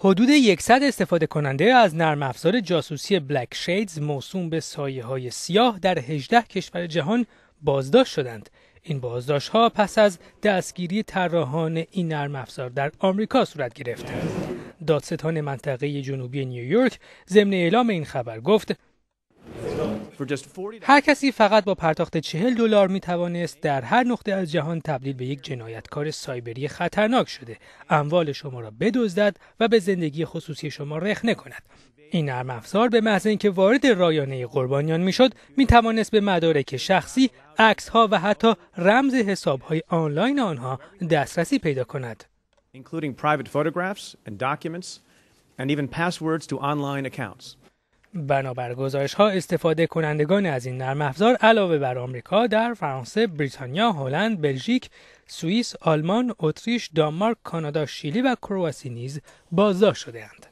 حدود 100 استفاده کننده از نرم افزار جاسوسی بلک شیدز موسوم به سایه های سیاه در 18 کشور جهان بازداشت شدند. این بازداشت ها پس از دستگیری طراحان این نرم افزار در آمریکا صورت گرفت. دادستان منطقه جنوبی نیویورک ضمن اعلام این خبر گفت هر کسی فقط با پرداخت 40 دلار می توانست در هر نقطه از جهان تبدیل به یک جنایتکار سایبری خطرناک شده اموال شما را بدزدد و به زندگی خصوصی شما رخنه کند این نرم افزار به محض اینکه وارد رایانه قربانیان میشد می توانست به مدارک شخصی عکس ها و حتی رمز حساب های آنلاین آنها دسترسی پیدا کند including private photographs and documents and even passwords to online accounts بنابر گزارش ها استفاده کنندگان از این نرم علاوه بر آمریکا در فرانسه، بریتانیا، هلند، بلژیک، سوئیس، آلمان، اتریش، دانمارک، کانادا، شیلی و کرواسی نیز بازداشت شدهاند.